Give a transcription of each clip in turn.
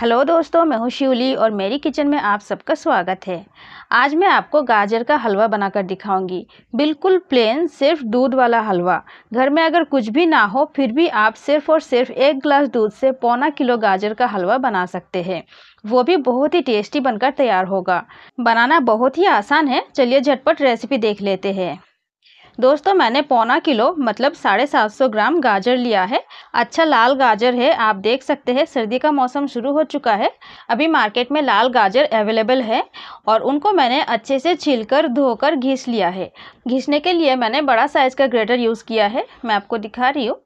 hello दोस्तों मैं हूँ शिवली और मेरी किचन में आप सबका स्वागत है आज मैं आपको गाजर का हलवा बनाकर दिखाऊंगी बिल्कुल प्लेन सिर्फ दूध वाला हलवा घर में अगर कुछ भी ना हो फिर भी आप सिर्फ और सिर्फ एक गिलास दूध से पौना किलो गाजर का हलवा बना सकते हैं वो भी बहुत ही टेस्टी बनकर तैयार होगा बनाना बहुत ही आसान है चलिए झटपट रेसिपी देख लेते हैं दोस्तों मैंने पौना किलो मतलब साढ़े सात सौ ग्राम गाजर लिया है अच्छा लाल गाजर है आप देख सकते हैं सर्दी का मौसम शुरू हो चुका है अभी मार्केट में लाल गाजर अवेलेबल है और उनको मैंने अच्छे से छीलकर धोकर घिस लिया है घिसने के लिए मैंने बड़ा साइज़ का ग्रेटर यूज़ किया है मैं आपको दिखा रही हूँ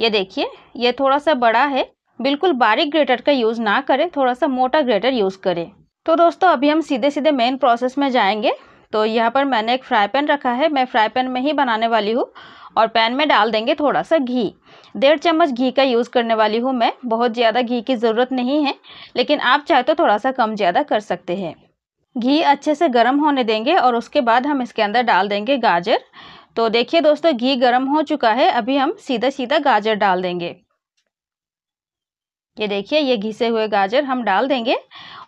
ये देखिए ये थोड़ा सा बड़ा है बिल्कुल बारीक ग्रेटर का यूज़ ना करें थोड़ा सा मोटा ग्रेटर यूज़ करें तो दोस्तों अभी हम सीधे सीधे मेन प्रोसेस में जाएंगे तो यहाँ पर मैंने एक फ्राई पैन रखा है मैं फ्राई पैन में ही बनाने वाली हूँ और पैन में डाल देंगे थोड़ा सा घी डेढ़ चम्मच घी का यूज़ करने वाली हूँ मैं बहुत ज़्यादा घी की ज़रूरत नहीं है लेकिन आप चाहे तो थोड़ा सा कम ज़्यादा कर सकते हैं घी अच्छे से गर्म होने देंगे और उसके बाद हम इसके अंदर डाल देंगे गाजर तो देखिए दोस्तों घी गर्म हो चुका है अभी हम सीधा सीधा गाजर डाल देंगे ये देखिए ये घिसे हुए गाजर हम डाल देंगे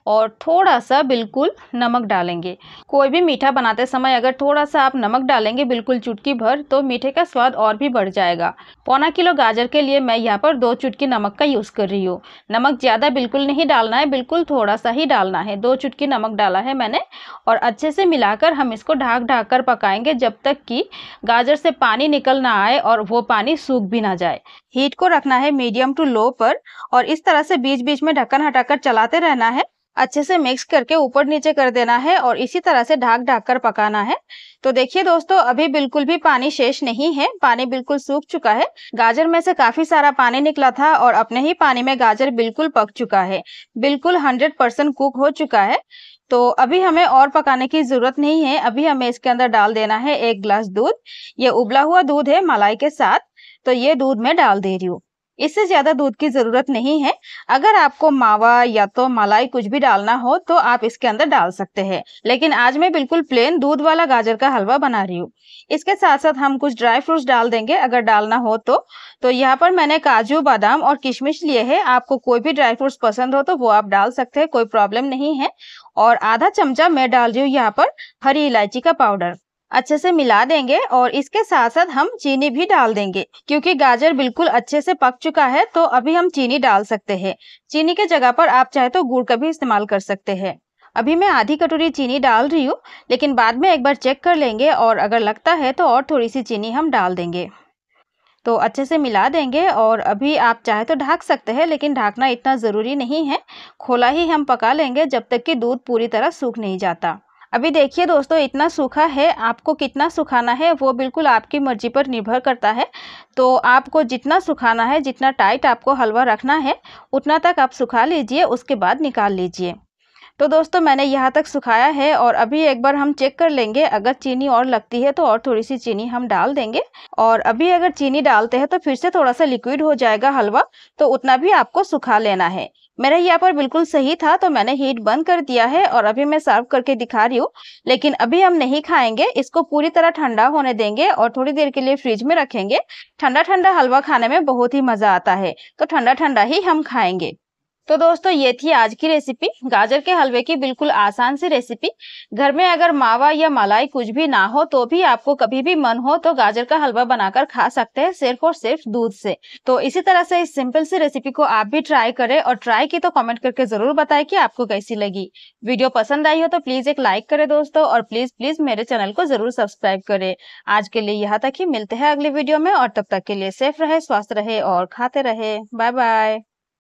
और थोड़ा सा बिल्कुल नमक डालेंगे कोई भी मीठा बनाते समय अगर थोड़ा सा आप नमक डालेंगे बिल्कुल चुटकी भर तो मीठे का स्वाद और भी बढ़ जाएगा पौना किलो गाजर के लिए मैं यहाँ पर दो चुटकी नमक का यूज़ कर रही हूँ नमक ज़्यादा बिल्कुल नहीं डालना है बिल्कुल थोड़ा सा ही डालना है दो चुटकी नमक डाला है मैंने और अच्छे से मिलाकर हम इसको ढाक ढाक कर पकाएंगे जब तक कि गाजर से पानी निकल ना आए और वो पानी सूख भी ना जाए हीट को रखना है मीडियम टू लो पर और इस तरह से बीच बीच में ढक्कन हटाकर चलाते रहना है अच्छे से मिक्स करके ऊपर नीचे कर देना है और इसी तरह से ढाक ढाक कर पकाना है तो देखिए दोस्तों अभी बिल्कुल भी पानी शेष नहीं है पानी बिल्कुल सूख चुका है गाजर में से काफी सारा पानी निकला था और अपने ही पानी में गाजर बिल्कुल पक चुका है बिल्कुल हंड्रेड परसेंट कुक हो चुका है तो अभी हमें और पकाने की जरूरत नहीं है अभी हमें इसके अंदर डाल देना है एक ग्लास दूध ये उबला हुआ दूध है मलाई के साथ तो ये दूध में डाल दे रही हूँ इससे ज्यादा दूध की जरूरत नहीं है अगर आपको मावा या तो मलाई कुछ भी डालना हो तो आप इसके अंदर डाल सकते हैं लेकिन आज मैं बिल्कुल प्लेन दूध वाला गाजर का हलवा बना रही हूँ इसके साथ साथ हम कुछ ड्राई फ्रूट्स डाल देंगे अगर डालना हो तो तो यहाँ पर मैंने काजू बादाम और किशमिश लिए है आपको कोई भी ड्राई फ्रूट्स पसंद हो तो वो आप डाल सकते हैं कोई प्रॉब्लम नहीं है और आधा चमचा मैं डाल रही हूँ यहाँ पर हरी इलायची का पाउडर अच्छे से मिला देंगे और इसके साथ साथ हम चीनी भी डाल देंगे क्योंकि गाजर बिल्कुल अच्छे से पक चुका है तो अभी हम चीनी डाल सकते हैं चीनी के जगह पर आप चाहे तो गुड़ का भी इस्तेमाल कर सकते हैं अभी मैं आधी कटोरी चीनी डाल रही हूँ लेकिन बाद में एक बार चेक कर लेंगे और अगर लगता है तो और थोड़ी सी चीनी हम डाल देंगे तो अच्छे से मिला देंगे और अभी आप चाहे तो ढाक सकते हैं लेकिन ढाकना इतना ज़रूरी नहीं है खोला ही हम पका लेंगे जब तक कि दूध पूरी तरह सूख नहीं जाता अभी देखिए दोस्तों इतना सूखा है आपको कितना सुखाना है वो बिल्कुल आपकी मर्जी पर निर्भर करता है तो आपको जितना सुखाना है जितना टाइट आपको हलवा रखना है उतना तक आप सुखा लीजिए उसके बाद निकाल लीजिए तो दोस्तों मैंने यहाँ तक सुखाया है और अभी एक बार हम चेक कर लेंगे अगर चीनी और लगती है तो और थोड़ी सी चीनी हम डाल देंगे और अभी अगर चीनी डालते हैं तो फिर से थोड़ा सा लिक्विड हो जाएगा हलवा तो उतना भी आपको सुखा लेना है मेरा यहाँ पर बिल्कुल सही था तो मैंने हीट बंद कर दिया है और अभी मैं सर्व करके दिखा रही हूँ लेकिन अभी हम नहीं खाएंगे इसको पूरी तरह ठंडा होने देंगे और थोड़ी देर के लिए फ्रिज में रखेंगे ठंडा ठंडा हलवा खाने में बहुत ही मजा आता है तो ठंडा ठंडा ही हम खाएंगे तो दोस्तों ये थी आज की रेसिपी गाजर के हलवे की बिल्कुल आसान सी रेसिपी घर में अगर मावा या मलाई कुछ भी ना हो तो भी आपको कभी भी मन हो तो गाजर का हलवा बनाकर खा सकते हैं सिर्फ और सिर्फ दूध से तो इसी तरह से इस सिंपल सी रेसिपी को आप भी ट्राई करें और ट्राई की तो कमेंट करके जरूर बताए की आपको कैसी लगी वीडियो पसंद आई हो तो प्लीज एक लाइक करे दोस्तों और प्लीज प्लीज मेरे चैनल को जरूर सब्सक्राइब करे आज के लिए यहाँ तक ही मिलते हैं अगले वीडियो में और तब तक के लिए सेफ रहे स्वस्थ रहे और खाते रहे बाय बाय